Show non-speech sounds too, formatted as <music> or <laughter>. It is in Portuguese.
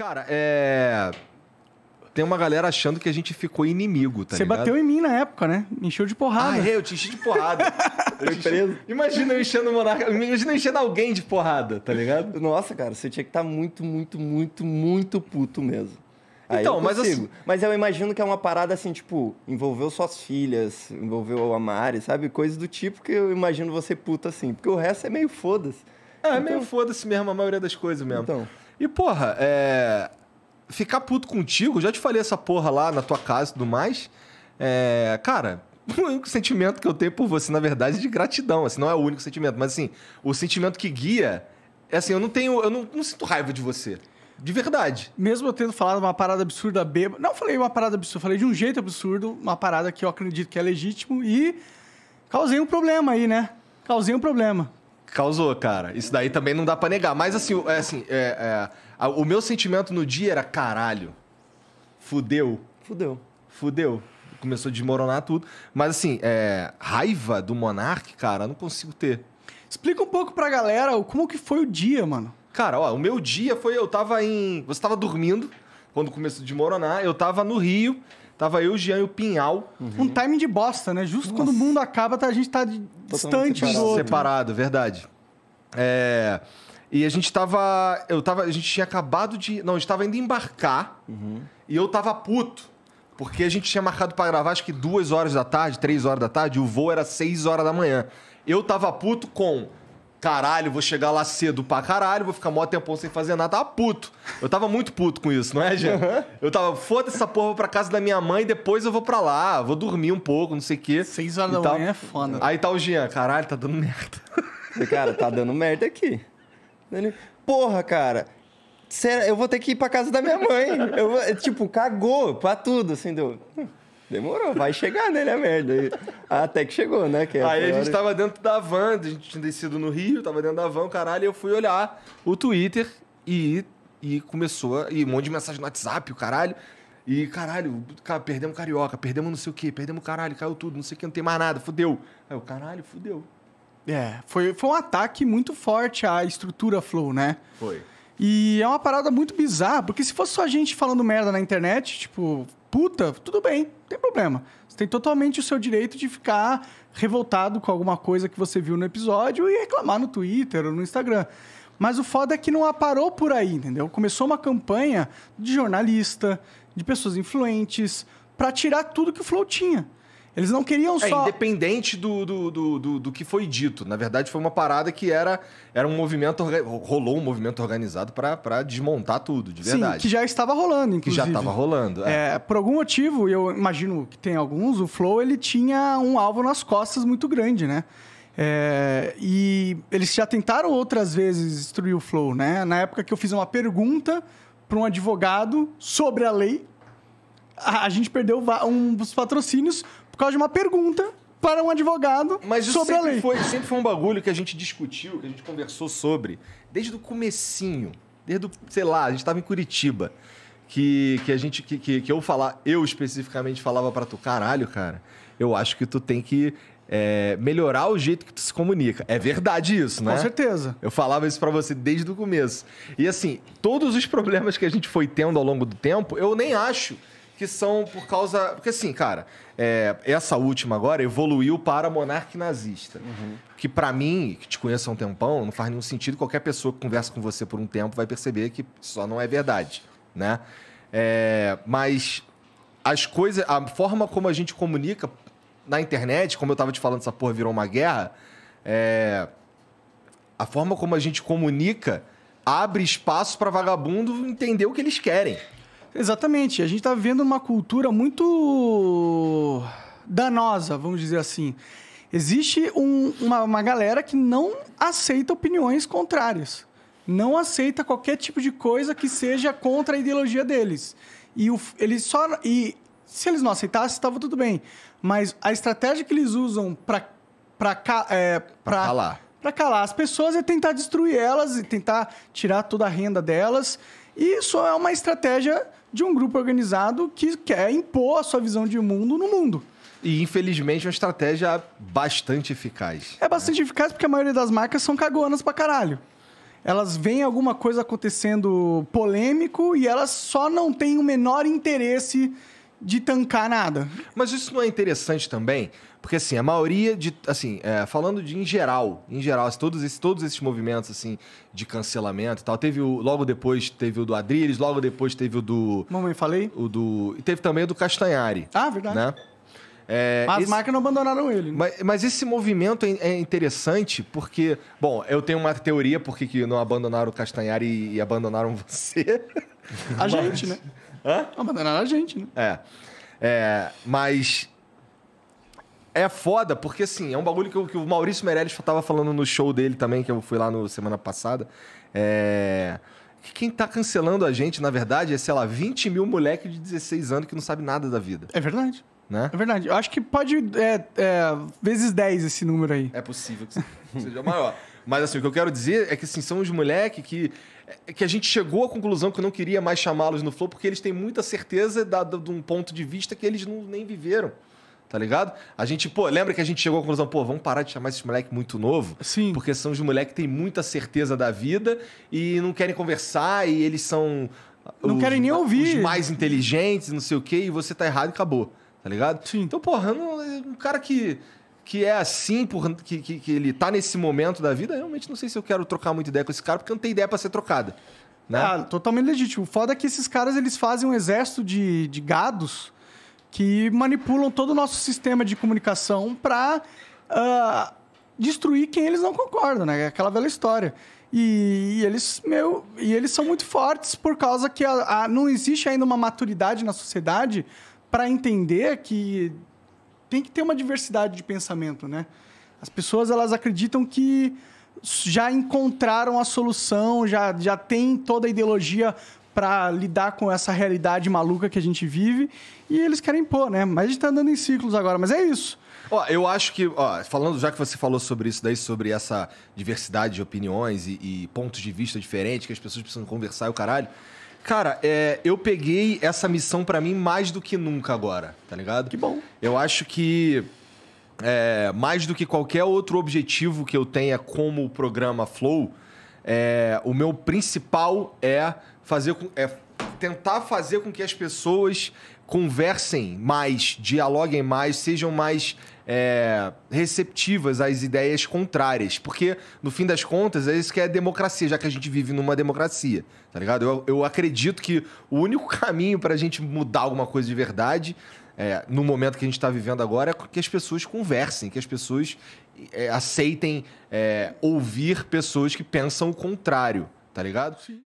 Cara, é. Tem uma galera achando que a gente ficou inimigo, tá Você ligado? bateu em mim na época, né? Me encheu de porrada. Ah, é, eu te enchi de porrada. <laughs> eu preso. Imagina eu enchendo o monarca. Imagina eu enchendo alguém de porrada, tá ligado? Nossa, cara, você tinha que estar tá muito, muito, muito, muito puto mesmo. Aí então, mas assim. Mas eu imagino que é uma parada assim, tipo, envolveu suas filhas, envolveu a Mari, sabe? Coisas do tipo que eu imagino você puto assim. Porque o resto é meio foda-se. É, é então... meio foda-se mesmo, a maioria das coisas mesmo. Então. E, porra, é. Ficar puto contigo, já te falei essa porra lá na tua casa e tudo mais. É. Cara, <laughs> o único sentimento que eu tenho por você, na verdade, é de gratidão. Assim, não é o único sentimento, mas assim, o sentimento que guia é assim, eu não tenho. Eu não, não sinto raiva de você. De verdade. Mesmo eu tendo falado uma parada absurda bêbada. Não falei uma parada absurda, falei de um jeito absurdo, uma parada que eu acredito que é legítimo e causei um problema aí, né? Causei um problema. Causou, cara. Isso daí também não dá para negar. Mas assim, é, assim é, é, o meu sentimento no dia era caralho. Fudeu. Fudeu. Fudeu. Começou a desmoronar tudo. Mas assim, é, raiva do Monark, cara, eu não consigo ter. Explica um pouco pra galera como que foi o dia, mano. Cara, ó, o meu dia foi eu tava em. Você tava dormindo quando começou de desmoronar, eu tava no Rio, tava eu, o Jean e o Pinhal. Uhum. Um time de bosta, né? Justo Nossa. quando o mundo acaba, tá, a gente tá distante separado. do outro. Separado, verdade. É... E a gente tava. Eu tava. A gente tinha acabado de. Não, a gente tava indo embarcar uhum. e eu tava puto. Porque a gente tinha marcado para gravar acho que duas horas da tarde, três horas da tarde, e o voo era seis horas da manhã. Eu tava puto com caralho, vou chegar lá cedo pra caralho, vou ficar mó tempão sem fazer nada. Tava ah, puto. Eu tava muito puto com isso, não é, gente? Uhum. Eu tava, foda essa porra, vou pra casa da minha mãe, depois eu vou pra lá, vou dormir um pouco, não sei o quê. Seis horas da manhã é foda. Aí tá o Jean, caralho, tá dando merda. Cara, tá dando merda aqui. Porra, cara. Sério, eu vou ter que ir pra casa da minha mãe. Eu, tipo, cagou pra tudo, assim, deu. Demorou, vai chegar nele né, a merda. Até que chegou, né? Que é aí a, a gente tava dentro da van, a gente tinha descido no Rio, tava dentro da van, caralho, e eu fui olhar o Twitter e, e começou, e um monte de mensagem no WhatsApp, o caralho. E caralho, cara, perdemos Carioca, perdemos não sei o quê, perdemos caralho, caiu tudo, não sei o que, não tem mais nada, fudeu. Aí o caralho, fudeu. É, foi, foi um ataque muito forte à estrutura Flow, né? Foi. E é uma parada muito bizarra, porque se fosse só a gente falando merda na internet, tipo, puta, tudo bem, não tem problema. Você tem totalmente o seu direito de ficar revoltado com alguma coisa que você viu no episódio e reclamar no Twitter ou no Instagram. Mas o foda é que não parou por aí, entendeu? Começou uma campanha de jornalista, de pessoas influentes, para tirar tudo que o Flow tinha. Eles não queriam é, só. Independente do, do, do, do, do que foi dito. Na verdade, foi uma parada que era, era um movimento. Rolou um movimento organizado para desmontar tudo, de verdade. Sim, que já estava rolando, inclusive. Que já estava rolando. É. é. por algum motivo, e eu imagino que tem alguns, o Flow ele tinha um alvo nas costas muito grande, né? É, e eles já tentaram outras vezes destruir o Flow, né? Na época que eu fiz uma pergunta para um advogado sobre a lei, a, a gente perdeu um dos patrocínios causa de uma pergunta para um advogado Mas isso sobre a lei. Foi, sempre foi um bagulho que a gente discutiu, que a gente conversou sobre, desde o comecinho, desde o, sei lá, a gente estava em Curitiba, que, que a gente, que, que, que eu falar, eu especificamente falava para tu, caralho, cara, eu acho que tu tem que é, melhorar o jeito que tu se comunica. É verdade isso, né? Com certeza. Eu falava isso para você desde o começo. E assim, todos os problemas que a gente foi tendo ao longo do tempo, eu nem acho que são por causa. Porque assim, cara, é, essa última agora evoluiu para monarca nazista. Uhum. Que para mim, que te conheço há um tempão, não faz nenhum sentido. Qualquer pessoa que conversa com você por um tempo vai perceber que só não é verdade, né? É, mas as coisas, a forma como a gente comunica na internet, como eu tava te falando, essa porra virou uma guerra. É, a forma como a gente comunica abre espaço para vagabundo entender o que eles querem. Exatamente. A gente está vivendo uma cultura muito danosa, vamos dizer assim. Existe um, uma, uma galera que não aceita opiniões contrárias. Não aceita qualquer tipo de coisa que seja contra a ideologia deles. E o, eles só. E se eles não aceitassem, estava tudo bem. Mas a estratégia que eles usam para é, calar. calar as pessoas é tentar destruir elas e tentar tirar toda a renda delas. E isso é uma estratégia de um grupo organizado que quer impor a sua visão de mundo no mundo. E infelizmente uma estratégia bastante eficaz. É bastante né? eficaz porque a maioria das marcas são cagonas pra caralho. Elas veem alguma coisa acontecendo polêmico e elas só não têm o menor interesse de tancar nada. Mas isso não é interessante também? Porque, assim, a maioria de... Assim, é, falando de em geral, em geral, assim, todos, esses, todos esses movimentos, assim, de cancelamento e tal. Teve o... Logo depois teve o do Adriles, logo depois teve o do... Mamãe, falei? O do... E teve também o do Castanhari. Ah, verdade. Né? É, mas esse... as marcas não abandonaram ele. Né? Mas, mas, esse movimento é, é interessante porque... Bom, eu tenho uma teoria porque que não abandonaram o Castanhari e, e abandonaram <laughs> você. a gente, né? Hã? abandonar é a gente, né? É. é mas. É foda, porque assim, é um bagulho que, eu, que o Maurício Meirelles estava falando no show dele também, que eu fui lá no semana passada. É que quem tá cancelando a gente, na verdade, é, sei lá, 20 mil moleque de 16 anos que não sabe nada da vida. É verdade. Né? É verdade. Eu acho que pode. É, é, vezes 10 esse número aí. É possível que <laughs> seja maior. Mas assim, o que eu quero dizer é que assim, são os moleques que é que a gente chegou à conclusão que eu não queria mais chamá-los no Flow, porque eles têm muita certeza da, da, de um ponto de vista que eles não, nem viveram. Tá ligado? A gente, pô, lembra que a gente chegou à conclusão, pô, vamos parar de chamar esses moleque muito novo? Sim. Porque são os moleques que têm muita certeza da vida e não querem conversar e eles são. Não os, querem nem ouvir. Os mais inteligentes, não sei o quê, e você tá errado e acabou. Tá ligado? Sim. Então, porra, não, é um cara que que é assim, por, que, que, que ele tá nesse momento da vida, eu realmente não sei se eu quero trocar muita ideia com esse cara, porque eu não tenho ideia para ser trocada. Né? Ah, totalmente legítimo. O foda é que esses caras eles fazem um exército de, de gados que manipulam todo o nosso sistema de comunicação para uh, ah, destruir quem eles não concordam, né? É aquela velha história. E, e, eles, meu, e eles são muito fortes por causa que a, a, não existe ainda uma maturidade na sociedade para entender que tem que ter uma diversidade de pensamento, né? As pessoas elas acreditam que já encontraram a solução, já, já tem toda a ideologia para lidar com essa realidade maluca que a gente vive e eles querem pôr, né? Mas a gente está andando em ciclos agora, mas é isso. Ó, eu acho que, ó, falando, já que você falou sobre isso daí, sobre essa diversidade de opiniões e, e pontos de vista diferentes que as pessoas precisam conversar e o caralho, Cara, é, eu peguei essa missão para mim mais do que nunca agora, tá ligado? Que bom. Eu acho que é, mais do que qualquer outro objetivo que eu tenha como programa Flow, é, o meu principal é fazer com, é tentar fazer com que as pessoas conversem mais, dialoguem mais, sejam mais é, receptivas às ideias contrárias. Porque, no fim das contas, é isso que é democracia, já que a gente vive numa democracia, tá ligado? Eu, eu acredito que o único caminho para a gente mudar alguma coisa de verdade é, no momento que a gente está vivendo agora, é que as pessoas conversem, que as pessoas é, aceitem é, ouvir pessoas que pensam o contrário, tá ligado? Sim.